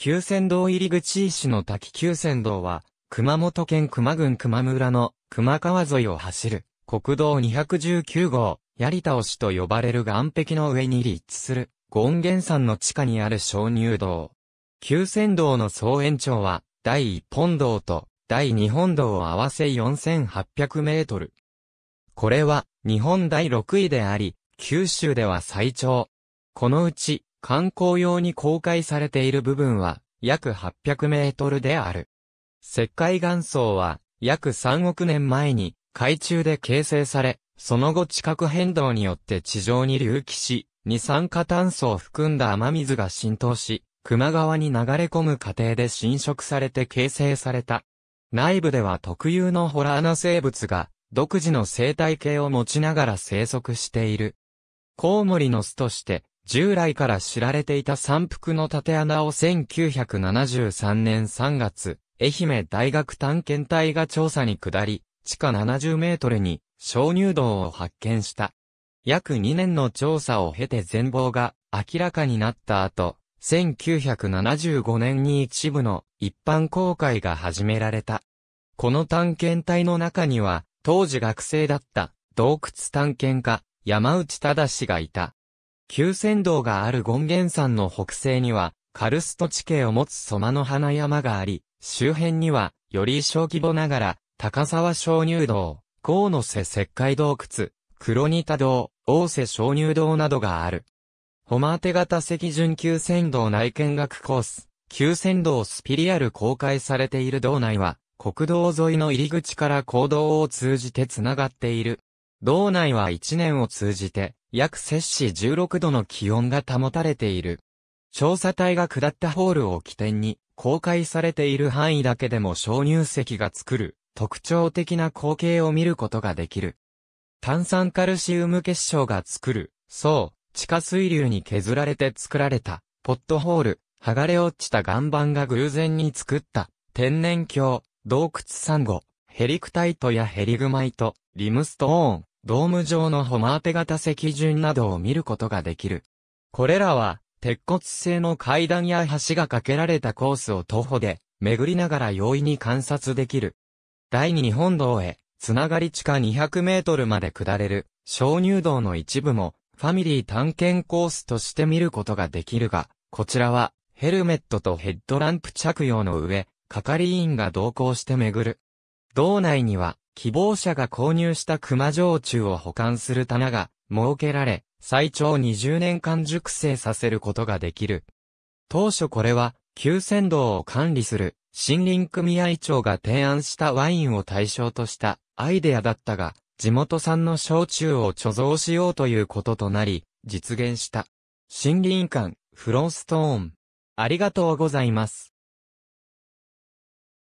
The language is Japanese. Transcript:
九仙道入口石の滝九仙道は、熊本県熊郡熊村の熊川沿いを走る国道219号、槍倒しと呼ばれる岸壁の上に立地する、権現山の地下にある鍾乳道。九仙道の総延長は、第一本道と第二本道を合わせ4800メートル。これは、日本第6位であり、九州では最長。このうち、観光用に公開されている部分は約800メートルである。石灰岩層は約3億年前に海中で形成され、その後地殻変動によって地上に隆起し、二酸化炭素を含んだ雨水が浸透し、球磨川に流れ込む過程で侵食されて形成された。内部では特有のホラーな生物が独自の生態系を持ちながら生息している。コウモリの巣として従来から知られていた山腹の縦穴を1973年3月、愛媛大学探検隊が調査に下り、地下70メートルに鍾乳洞を発見した。約2年の調査を経て全貌が明らかになった後、1975年に一部の一般公開が始められた。この探検隊の中には、当時学生だった洞窟探検家、山内忠がいた。旧仙道がある権現山の北西には、カルスト地形を持つ蕎麦の花山があり、周辺には、より小規模ながら、高沢鍾乳洞、河野瀬石灰洞窟、黒仁田洞、大瀬鍾乳洞などがある。ホマーテ型赤順旧仙道内見学コース、旧仙道スピリアル公開されている道内は、国道沿いの入り口から行動を通じて繋がっている。道内は一年を通じて、約摂氏16度の気温が保たれている。調査隊が下ったホールを起点に、公開されている範囲だけでも鍾乳石が作る、特徴的な光景を見ることができる。炭酸カルシウム結晶が作る、そう、地下水流に削られて作られた、ポットホール、剥がれ落ちた岩盤が偶然に作った、天然鏡、洞窟サンゴ、ヘリクタイトやヘリグマイト、リムストーン、ドーム状のホマーテ型石順などを見ることができる。これらは、鉄骨製の階段や橋が架けられたコースを徒歩で、巡りながら容易に観察できる。第二本道へ、つながり地下200メートルまで下れる、鍾乳道の一部も、ファミリー探検コースとして見ることができるが、こちらは、ヘルメットとヘッドランプ着用の上、係員が同行して巡る。道内には、希望者が購入した熊焼酎を保管する棚が設けられ、最長20年間熟成させることができる。当初これは、旧船道を管理する森林組合長が提案したワインを対象としたアイデアだったが、地元産の焼酎を貯蔵しようということとなり、実現した。森林館、フロンストーン。ありがとうございます。